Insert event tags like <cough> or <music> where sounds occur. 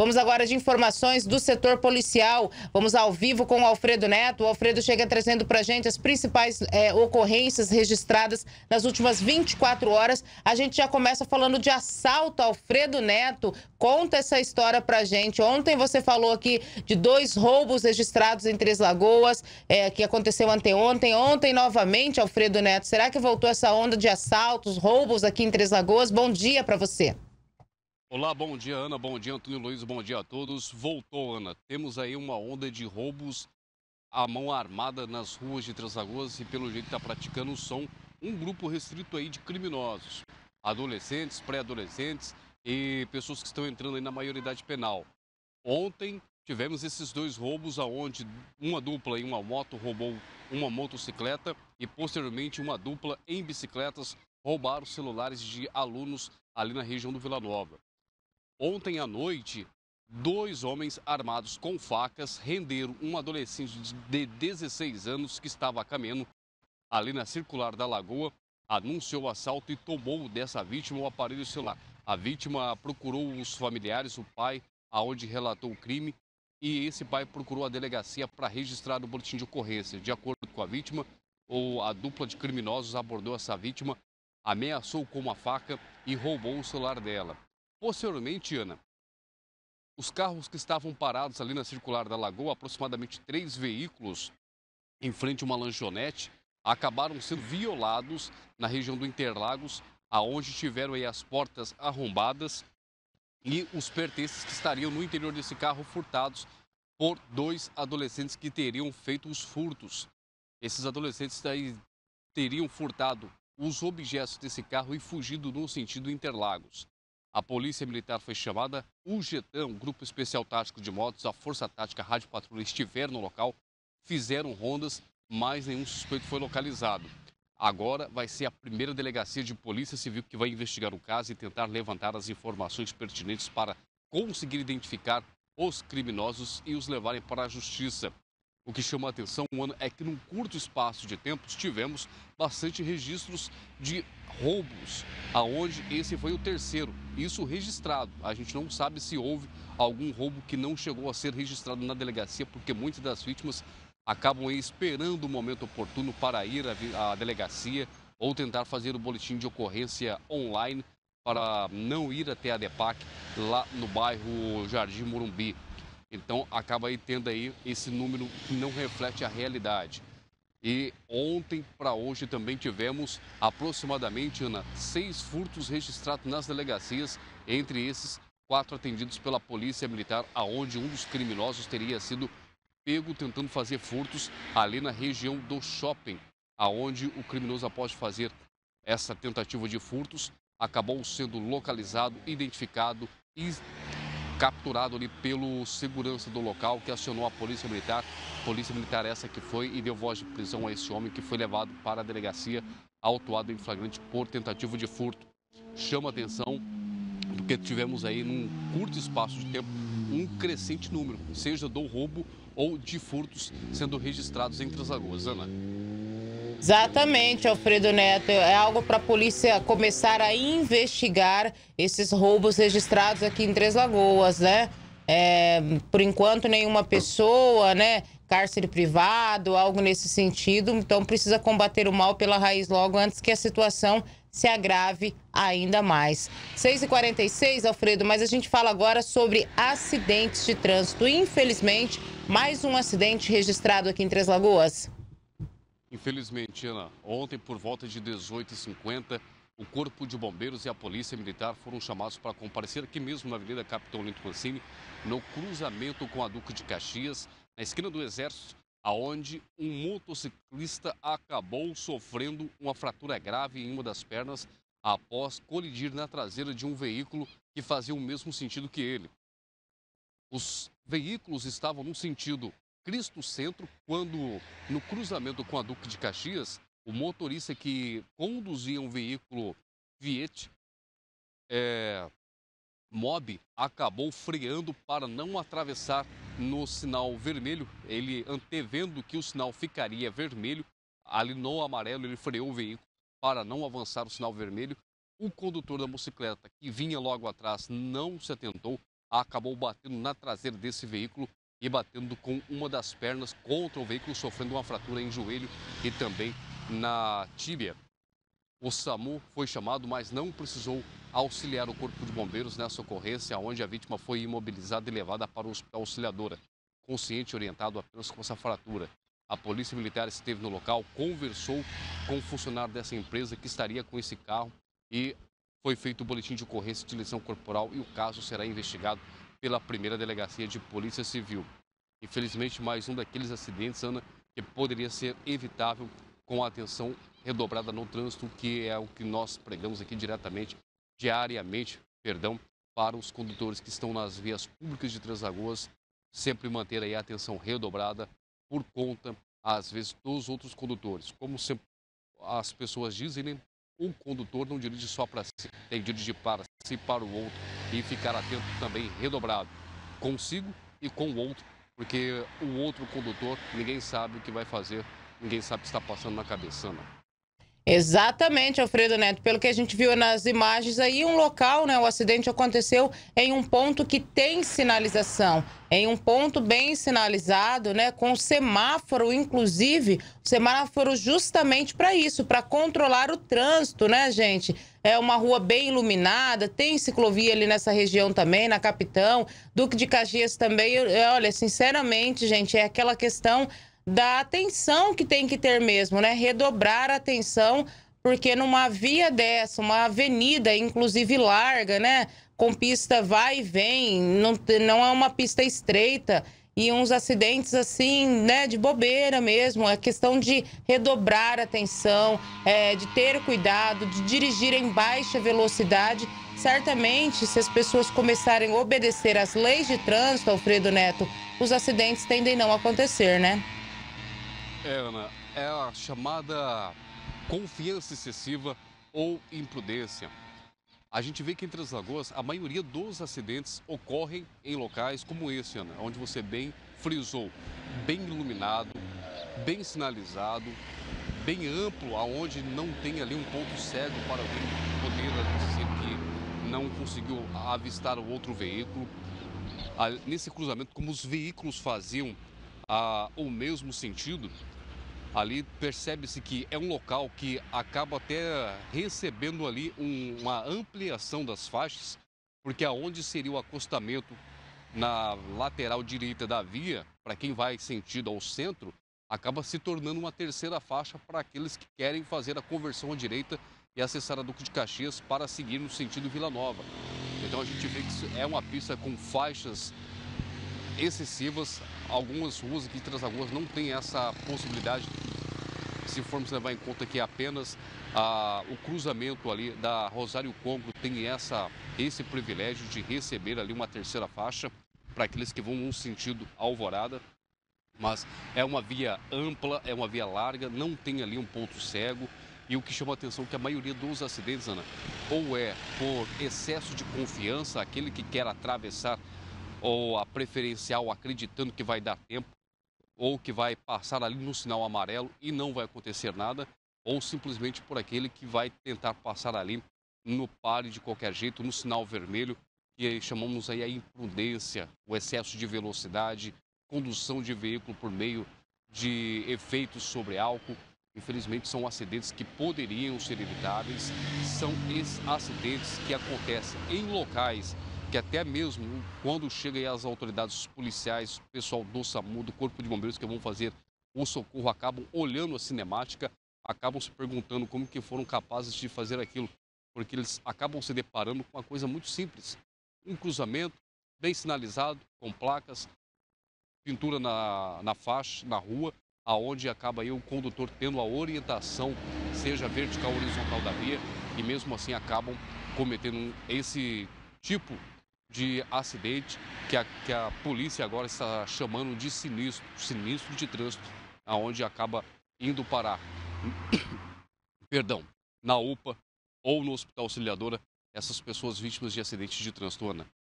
Vamos agora de informações do setor policial. Vamos ao vivo com o Alfredo Neto. O Alfredo chega trazendo para a gente as principais é, ocorrências registradas nas últimas 24 horas. A gente já começa falando de assalto. Alfredo Neto, conta essa história para a gente. Ontem você falou aqui de dois roubos registrados em Três Lagoas, é, que aconteceu anteontem. Ontem, novamente, Alfredo Neto, será que voltou essa onda de assaltos, roubos aqui em Três Lagoas? Bom dia para você. Olá, bom dia, Ana. Bom dia, Antônio Luiz. Bom dia a todos. Voltou, Ana. Temos aí uma onda de roubos à mão armada nas ruas de Três e, pelo jeito, está praticando o som um grupo restrito aí de criminosos, adolescentes, pré-adolescentes e pessoas que estão entrando aí na maioridade penal. Ontem tivemos esses dois roubos aonde uma dupla em uma moto roubou uma motocicleta e posteriormente uma dupla em bicicletas roubaram celulares de alunos ali na região do Vila Nova. Ontem à noite, dois homens armados com facas renderam um adolescente de 16 anos que estava a caminhando ali na circular da Lagoa, anunciou o assalto e tomou dessa vítima o aparelho celular. A vítima procurou os familiares, o pai, aonde relatou o crime, e esse pai procurou a delegacia para registrar o boletim de ocorrência. De acordo com a vítima, ou a dupla de criminosos abordou essa vítima, ameaçou com uma faca e roubou o celular dela. Posteriormente, Ana, os carros que estavam parados ali na circular da Lagoa, aproximadamente três veículos em frente a uma lanchonete, acabaram sendo violados na região do Interlagos, aonde tiveram as portas arrombadas e os pertences que estariam no interior desse carro furtados por dois adolescentes que teriam feito os furtos. Esses adolescentes daí teriam furtado os objetos desse carro e fugido no sentido Interlagos. A Polícia Militar foi chamada, o GETAM, o Grupo Especial Tático de Motos, a Força Tática a Rádio Patrulha estiveram no local, fizeram rondas, mas nenhum suspeito foi localizado. Agora vai ser a primeira delegacia de Polícia Civil que vai investigar o caso e tentar levantar as informações pertinentes para conseguir identificar os criminosos e os levarem para a justiça. O que chama a atenção, Ana, é que num curto espaço de tempo tivemos bastante registros de roubos, aonde esse foi o terceiro, isso registrado. A gente não sabe se houve algum roubo que não chegou a ser registrado na delegacia, porque muitas das vítimas acabam esperando o momento oportuno para ir à delegacia ou tentar fazer o boletim de ocorrência online para não ir até a DEPAC lá no bairro Jardim Morumbi. Então acaba aí tendo aí esse número que não reflete a realidade. E ontem para hoje também tivemos aproximadamente, Ana, seis furtos registrados nas delegacias, entre esses quatro atendidos pela Polícia Militar, aonde um dos criminosos teria sido pego tentando fazer furtos ali na região do shopping, aonde o criminoso, após fazer essa tentativa de furtos, acabou sendo localizado, identificado e capturado ali pelo segurança do local, que acionou a polícia militar. Polícia militar essa que foi e deu voz de prisão a esse homem que foi levado para a delegacia, autuado em flagrante por tentativa de furto. Chama a atenção do que tivemos aí num curto espaço de tempo um crescente número, seja do roubo ou de furtos sendo registrados entre as lagoas. Ana. Exatamente, Alfredo Neto. É algo para a polícia começar a investigar esses roubos registrados aqui em Três Lagoas, né? É, por enquanto, nenhuma pessoa, né? Cárcere privado, algo nesse sentido. Então, precisa combater o mal pela raiz logo antes que a situação se agrave ainda mais. 6h46, Alfredo, mas a gente fala agora sobre acidentes de trânsito. Infelizmente, mais um acidente registrado aqui em Três Lagoas. Infelizmente, Ana, ontem por volta de 18h50, o Corpo de Bombeiros e a Polícia Militar foram chamados para comparecer aqui mesmo na Avenida Capitão Linto Cancini, no cruzamento com a Duque de Caxias, na esquina do Exército, aonde um motociclista acabou sofrendo uma fratura grave em uma das pernas após colidir na traseira de um veículo que fazia o mesmo sentido que ele. Os veículos estavam no sentido Cristo Centro, quando no cruzamento com a Duque de Caxias, o motorista que conduzia um veículo Fiat é, Mob acabou freando para não atravessar no sinal vermelho. Ele antevendo que o sinal ficaria vermelho, ali no amarelo, ele freou o veículo para não avançar o sinal vermelho. O condutor da motocicleta que vinha logo atrás não se atentou, acabou batendo na traseira desse veículo e batendo com uma das pernas contra o veículo, sofrendo uma fratura em joelho e também na tíbia. O SAMU foi chamado, mas não precisou auxiliar o Corpo de Bombeiros nessa ocorrência, onde a vítima foi imobilizada e levada para o Hospital Auxiliadora, consciente orientado apenas com essa fratura. A Polícia Militar esteve no local, conversou com o funcionário dessa empresa que estaria com esse carro e foi feito o boletim de ocorrência de lesão corporal e o caso será investigado pela primeira delegacia de Polícia Civil. Infelizmente, mais um daqueles acidentes, Ana, que poderia ser evitável com a atenção redobrada no trânsito, que é o que nós pregamos aqui diretamente, diariamente, perdão, para os condutores que estão nas vias públicas de Três Lagoas, sempre manter aí a atenção redobrada por conta, às vezes, dos outros condutores. Como sempre as pessoas dizem, né? o condutor não dirige só para si, tem que dirigir para si e para o outro e ficar atento também, redobrado, consigo e com o outro, porque o outro condutor, ninguém sabe o que vai fazer, ninguém sabe o que está passando na cabeça. Não. Exatamente, Alfredo Neto. Pelo que a gente viu nas imagens aí, um local, né? O acidente aconteceu em um ponto que tem sinalização, em um ponto bem sinalizado, né? Com semáforo, inclusive, semáforo justamente para isso, para controlar o trânsito, né, gente? É uma rua bem iluminada, tem ciclovia ali nessa região também, na Capitão, Duque de Caxias também. olha, sinceramente, gente, é aquela questão da atenção que tem que ter mesmo, né? Redobrar a atenção, porque numa via dessa, uma avenida, inclusive larga, né? Com pista vai e vem, não, não é uma pista estreita. E uns acidentes assim, né, de bobeira mesmo. É questão de redobrar a atenção, é, de ter cuidado, de dirigir em baixa velocidade. Certamente, se as pessoas começarem a obedecer às leis de trânsito, Alfredo Neto, os acidentes tendem não a acontecer, né? É, Ana, é a chamada confiança excessiva ou imprudência. A gente vê que entre as lagoas, a maioria dos acidentes ocorrem em locais como esse, Ana, onde você bem frisou, bem iluminado, bem sinalizado, bem amplo, aonde não tem ali um ponto cego para alguém poder dizer que não conseguiu avistar o outro veículo. Nesse cruzamento, como os veículos faziam ah, o mesmo sentido, ali percebe-se que é um local que acaba até recebendo ali um, uma ampliação das faixas, porque aonde seria o acostamento na lateral direita da via, para quem vai sentido ao centro, acaba se tornando uma terceira faixa para aqueles que querem fazer a conversão à direita e acessar a Duque de Caxias para seguir no sentido Vila Nova. Então a gente vê que é uma pista com faixas excessivas. Algumas ruas aqui de Transagoas não têm essa possibilidade, se formos levar em conta que é apenas ah, o cruzamento ali da Rosário Congo tem essa, esse privilégio de receber ali uma terceira faixa para aqueles que vão um sentido alvorada. Mas é uma via ampla, é uma via larga, não tem ali um ponto cego. E o que chama a atenção é que a maioria dos acidentes, Ana, ou é por excesso de confiança, aquele que quer atravessar ou a preferencial acreditando que vai dar tempo, ou que vai passar ali no sinal amarelo e não vai acontecer nada, ou simplesmente por aquele que vai tentar passar ali no pare de qualquer jeito, no sinal vermelho, que chamamos aí a imprudência, o excesso de velocidade, condução de veículo por meio de efeitos sobre álcool. Infelizmente, são acidentes que poderiam ser evitáveis. São esses acidentes que acontecem em locais que até mesmo quando chega as autoridades policiais, o pessoal do SAMU, do Corpo de Bombeiros que vão fazer o socorro, acabam olhando a cinemática, acabam se perguntando como que foram capazes de fazer aquilo, porque eles acabam se deparando com uma coisa muito simples, um cruzamento bem sinalizado, com placas, pintura na, na faixa, na rua, aonde acaba aí o condutor tendo a orientação, seja vertical ou horizontal da via, e mesmo assim acabam cometendo esse tipo de acidente que a, que a polícia agora está chamando de sinistro, sinistro de trânsito, aonde acaba indo parar, <coughs> perdão, na UPA ou no Hospital Auxiliadora, essas pessoas vítimas de acidentes de trânsito, Ana.